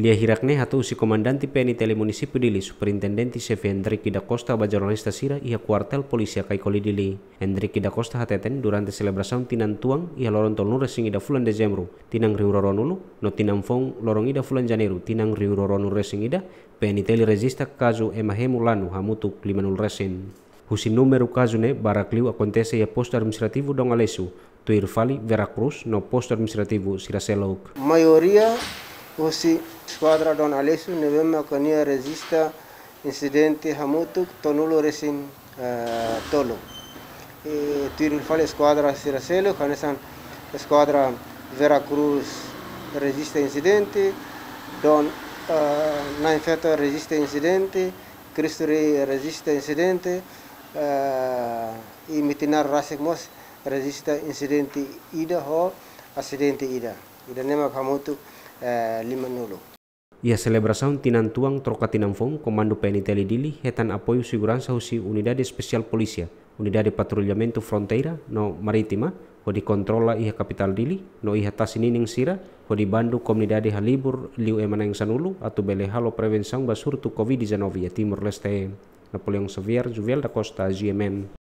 Lia hirakne hatu usi komandanti PNI Telemunisi Pedili Superintendenti Chef Hendrik Ida Costa bajornalista sira ia kuartel Polisi Akai kolidili. Hendrik Ida Costa hateten durante selebrasaun tinan tuang ia lorong tol nure singi da fulan Dezembro tinang riu roronulu no tinang fong lorong ida fulan janeru, tinang riu roronu resing ida PNI Tele resista kazu emahemu lanu hamutu limanul resin. Husi numeru kazune ne Barakliu akontese ia posto administrativu dong Alesu, Tuir Veracruz, no posto administrativo Siracelouk. Mayoria Usi Squadra Don Alesu ne vem că ne rezistă incidente hamutu, tonulu resin uh, tolu. E, tirul fale squadra Siraselu, care sunt squadra Veracruz reziste incidente, Don uh, Nainfeta reziste incidente, Cristuri reziste incidente, uh, imitinar e mitinar mos reziste incidente ida ho, accidente ida. Ida nema hamutu. Eh, liman nulu Ia celebração fong komando PNI teli dili hetan apoyu unida de unidade spesial unida unidade patrulhamento fronteira no maritima ho di kontrola iha kapital dili no iha tasinining sira ho di bandu komunidade halibur liu emanang sanulu atau bele halo prevensang basur tu covid-19 ya timur leste Napoleon Xavier Juvel da Costa GMM